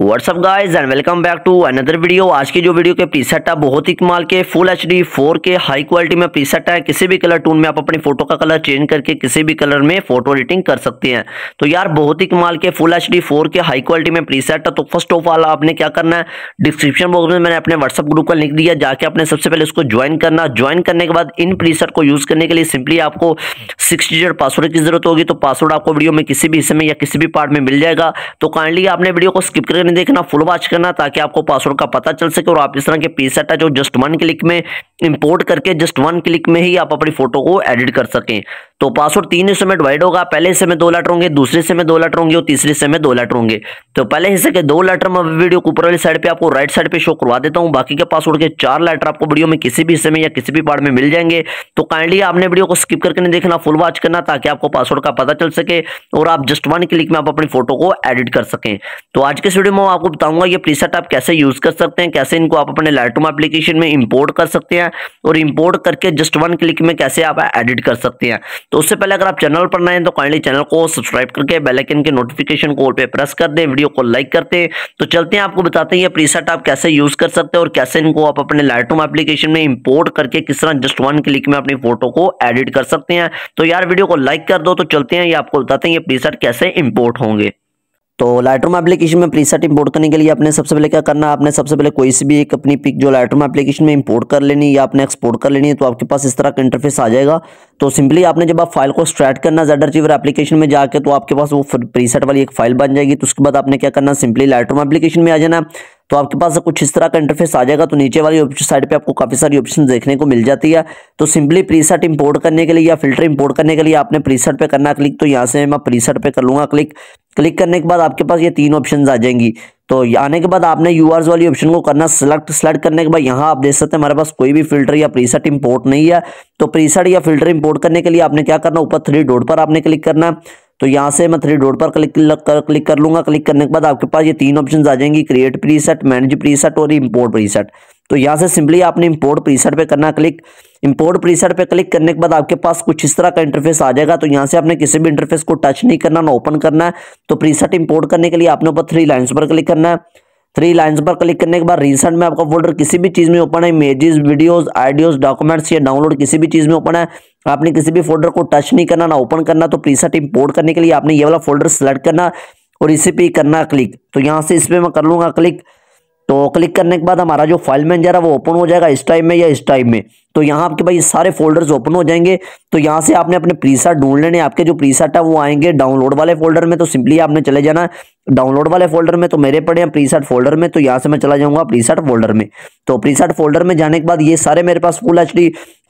WhatsApp guys and welcome back to another video आज की जो वीडियो के प्रीसेट है बहुत ही कमाल के full H D four K high quality में प्रीसेट है किसी भी कलर टून में आप अपनी फोटो का कलर चेंज करके किसी भी कलर में फोटो एडिटिंग कर सकते हैं तो यार बहुत ही कमाल के full H D four K high quality में प्रीसेट है तो फर्स्ट ऑफ ऑल आपने क्या करना है डिस्क्रिप्शन बॉक्स में मैंने अपने व्हाट्सअप ग्रुप का लिंक दिया जाके आपने सबसे पहले उसको ज्वाइन करना ज्वाइन करने के बाद इन प्रीसेट को यूज़ करने के लिए सिंपली आपको सिक्स डिजिट पासवर्ड की जरूरत होगी तो पासवर्ड आपको वीडियो में किसी भी हिस्से में या किसी भी पार्ट में मिल जाएगा तो काइंडली आपने वीडियो को स्किप कर नहीं देखना फुल वॉच करना ताकि आपको पासवर्ड का पता चल सके और आप इस तरह के पी सेट है जो जस्ट वन क्लिक में इंपोर्ट करके जस्ट वन क्लिक में ही आप अपनी फोटो को एडिट कर सकें तो पासवर्ड तीन हिस्से में डिवाइड होगा पहले हिस्से में दो लेटर होंगे दूसरे हिस्से में दो लेटर होंगे और तीसरे हिस्से में दो लेटर होंगे तो पहले हिस्से के दो लेटर मैं वीडियो को ऊपर वाली साइड पे आपको राइट साइड पे शो करवा देता हूँ बाकी के पासवर्ड के चार लेटर आपको वीडियो में किसी भी हिस्से में या किसी भी पार्ट में मिल जाएंगे तो काइंडली आपने वीडियो को स्किप करके नहीं देखना फुल वॉच करना ताकि आपको पासवर्ड का पता चल सके और आप जस्ट वन क्लिक में आप अपनी फोटो को एडिट कर सकें तो आज के वीडियो में आपको बताऊंगा ये प्रीसेट आप कैसे यूज कर सकते हैं कैसे इनको आप अपने लाइटरूम एप्लीकेशन में इंपोर्ट कर सकते हैं और इंपोर्ट करके जस्ट वन क्लिक में कैसे आप एडिट कर सकते हैं तो उससे पहले अगर आप चैनल पर नए हैं तो काइंडली चैनल को सब्सक्राइब करके बेलाइकन के नोटिफिकेशन को पे प्रेस कर दें वीडियो को लाइक करते हैं तो चलते हैं आपको बताते हैं ये प्रीसेट आप कैसे यूज कर सकते हैं और कैसे इनको आप अपने लाइटरूम एप्लीकेशन में इंपोर्ट करके किस तरह जस्ट वन क्लिक में अपनी फोटो को एडिट कर सकते हैं तो यार वीडियो को लाइक कर दो तो चलते हैं ये आपको बताते हैं ये प्रीसेट कैसे इंपोर्ट होंगे तो लाइटरूम एप्लीकेशन में प्रीसेट इंपोर्ट करने के लिए आपने सबसे पहले क्या करना आपने सबसे पहले कोई सी भी एक अपनी पिक जो लाइटरूम एप्लीकेशन में इंपोर्ट कर लेनी या आपने एक्सपोर्ट कर लेनी है तो आपके पास इस तरह का इंटरफेस आ जाएगा तो सिंपली आपने जब आप फाइल को स्ट्रैट करना जेड अचीवर एप्लीकेशन में जाकर तो आपके पास वो प्रीसेट वाली एक फाइल बन जाएगी तो उसके बाद आपने क्या करना सिंपली लाइटरूम एप्लीकेशन में आ जाना तो आपके पास कुछ इस तरह का इंटरफेस आ जाएगा तो नीचे वाली साइड पे आपको काफ़ी सारी ऑप्शन देखने को मिल जाती है तो सिंपली प्रीसेट इंपोर्ट करने के लिए या फिल्टर इंपोर्ट करने के लिए आपने प्रीसेट पे करना क्लिक तो यहाँ से मैं प्रीसेट पे कर लूंगा क्लिक क्लिक करने के बाद आपके पास ये तीन ऑप्शन आ जाएंगी तो आने के बाद आपने यू वाली ऑप्शन को करना सिलेक्ट सिलेक्ट करने के बाद यहाँ आप देख सकते हैं हमारे पास कोई भी फिल्टर या प्रीसेट इंपोर्ट नहीं है तो प्रीसेट या फिल्टर इंपोर्ट करने के लिए आपने क्या करना ऊपर थ्री डोड पर आपने क्लिक करना तो यहाँ से मैं थ्री डोर पर क्लिक कर क्लिक कर लूँगा क्लिक करने के बाद आपके पास ये तीन ऑप्शन आ जाएंगी क्रिएट सेट मैनेज सेट और इम्पोर्ट प्रीसेट तो यहाँ से सिंपली आपने इम्पोर्ट सेट पे करना क्लिक इम्पोर्ट प्रीसेट पे क्लिक करने के बाद आपके पास कुछ इस तरह का इंटरफेस आ जाएगा तो यहाँ से आपने किसी भी इंटरफेस को टच नहीं करना ना ओपन करना है तो सेट इम्पोर्ट करने के लिए आपने ऊपर थ्री लाइन्स पर क्लिक करना है थ्री लाइन्स पर क्लिक करने के बाद रिसेंट में आपका फोल्डर किसी भी चीज़ में ओपन है इमेजेस वीडियोस आइडियोज डॉक्यूमेंट्स या डाउनलोड किसी भी चीज़ में ओपन है आपने किसी भी फोल्डर को टच नहीं करना ना ओपन करना तो प्रीसेट इंपोर्ट करने के लिए आपने ये वाला फोल्डर सेलेक्ट करना और इसी पे करना क्लिक तो यहाँ से इस पर मैं कर लूँगा क्लिक तो क्लिक करने के बाद हमारा जो फाइल मैनेजर है वो ओपन हो जाएगा इस टाइम में या इस टाइम में तो यहाँ आपके भाई सारे फोल्डर्स ओपन हो जाएंगे तो यहाँ से आपने अपने प्रीसेट ढूंढ लेने आपके जो प्रीसेट है वो आएंगे डाउनलोड वाले फोल्डर में तो सिंपली आपने चले जाना डाउनलोड वाले फोल्डर में तो मेरे पड़े हैं प्रीसेट फोल्डर में तो यहाँ से मैं चला जाऊँगा प्रीसेट फोल्डर में तो प्रीसेट फोल्डर में जाने के बाद ये सारे मेरे पास full H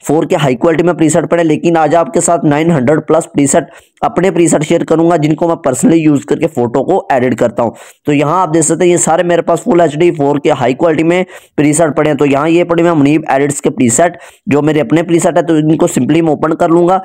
four K high quality में प्रीसेट पड़े लेकिन आज आपके साथ 900 प्लस प्रीसेट अपने प्रीसेट शेयर करूंगा जिनको मैं पर्सनली यूज करके फोटो को एडिट करता हूं तो यहां आप देख सकते हैं ये सारे मेरे पास full H D four K high quality में प्रीसेट पड़े हैं तो यहां ये पड़े हुए मुनीब एडिट्स के प्रीसेट जो मेरे अपने प्रीसेट है तो इनको सिंपली मैं ओपन कर लूंगा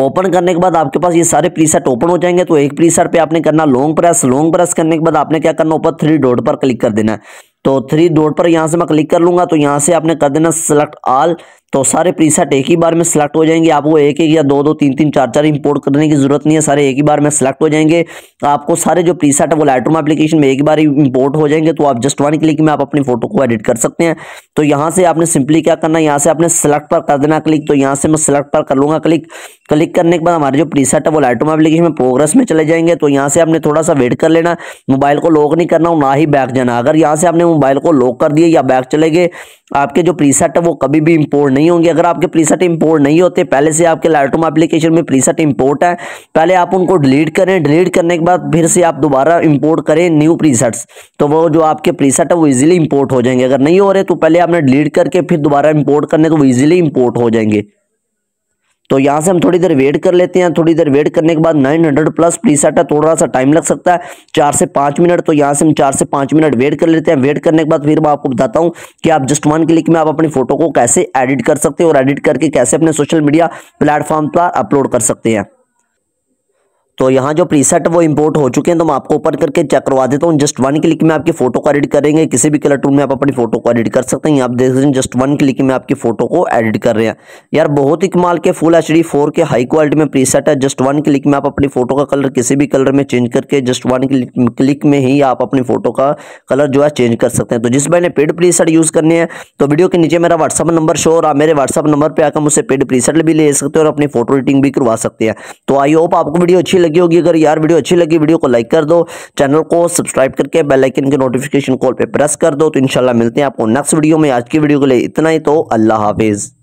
ओपन करने के बाद आपके पास ये सारे प्रीसेट ओपन हो जाएंगे तो एक प्रीसेट पे आपने करना लॉन्ग प्रेस लॉन्ग प्रेस करने के बाद आपने क्या करना ऊपर थ्री डॉट पर क्लिक कर देना है तो थ्री डॉट पर यहाँ से मैं क्लिक कर लूंगा तो यहाँ से आपने कर देना सेलेक्ट ऑल तो सारे प्रीसेट एक ही बार में सिलेक्ट हो जाएंगे आपको एक एक या दो दो तीन तीन चार चार इंपोर्ट करने की ज़रूरत नहीं है सारे एक ही बार में सिलेक्ट हो जाएंगे आपको सारे जो प्रीसेट है वो लाइटरूम एप्लीकेशन में एक ही बार इंपोर्ट हो जाएंगे तो आप जस्ट वन क्लिक में आप अपनी फोटो को एडिट कर सकते हैं तो यहाँ से आपने सिंपली क्या करना यहाँ से आपने सेलेक्ट पर कर देना क्लिक तो यहाँ से मैं सिलेक्ट पर कर लूँगा क्लिक क्लिक करने के बाद हमारे जो प्रीसेट है वो लाइटरूम एप्लीकेशन में प्रोग्रेस में चले जाएंगे तो यहाँ से आपने थोड़ा सा वेट कर लेना मोबाइल को लॉक नहीं करना ना ही बैक जाना अगर यहाँ से आपने मोबाइल को लॉक कर दिया या बैक चले गए आपके जो प्रीसेट है वो कभी भी इंपोर्ट नहीं होंगे अगर आपके प्रीसेट इंपोर्ट नहीं होते पहले से आपके लाइटरूम एप्लीकेशन में प्रीसेट इंपोर्ट है पहले आप उनको डिलीट करें डिलीट करने के बाद फिर से आप दोबारा इंपोर्ट करें न्यू प्रीसेट्स तो वो जो आपके प्रीसेट है वो इजीली इंपोर्ट हो जाएंगे अगर नहीं हो रहे तो पहले आपने डिलीट करके फिर दोबारा इंपोर्ट करने तो वो इजीली इंपोर्ट हो जाएंगे तो यहाँ से हम थोड़ी देर वेट कर लेते हैं थोड़ी देर वेट करने के बाद 900 प्लस प्रीसेट है थोड़ा सा टाइम लग सकता है चार से पाँच मिनट तो यहाँ से हम चार से पाँच मिनट वेट कर लेते हैं वेट करने के बाद फिर मैं आपको बताता हूँ कि आप जस्ट वन क्लिक में आप अपनी फोटो को कैसे एडिट कर सकते हैं और एडिट करके कैसे अपने सोशल मीडिया प्लेटफॉर्म पर अपलोड कर सकते हैं तो यहाँ जो प्रीसेट वो इंपोर्ट हो चुके हैं तो मैं आपको ओपन करके चेक करवा देता हूँ जस्ट वन क्लिक में आपकी फोटो को एडिट करेंगे किसी भी कलर टूल में आप अपनी फोटो को एडिट कर सकते हैं आप देख सकते हैं जस्ट वन क्लिक में आपकी फोटो को एडिट कर रहे हैं यार बहुत ही कमाल के full H D four K high quality में प्रीसेट है जस्ट वन क्लिक में आप अपनी फोटो का कलर किसी भी कलर में चेंज करके जस्ट वन क्लिक में ही आप अपनी फोटो का कलर जो है चेंज कर सकते हैं तो जिस भाई ने पेड प्रीसेट यूज़ करने हैं तो वीडियो के नीचे मेरा व्हाट्सअप नंबर शो और मेरे व्हाट्सअप नंबर पर आकर मुझसे पेड प्रीसेट भी ले सकते हैं और अपनी फोटो एडिटिंग भी करवा सकते हैं तो आई होप आपको वीडियो अच्छी लगी होगी अगर यार वीडियो अच्छी लगी वीडियो को लाइक कर दो चैनल को सब्सक्राइब करके बेलाइकन के नोटिफिकेशन कॉल पर प्रेस कर दो तो इनशाला मिलते हैं आपको नेक्स्ट वीडियो में आज की वीडियो के लिए इतना ही तो अल्लाह हाफिज़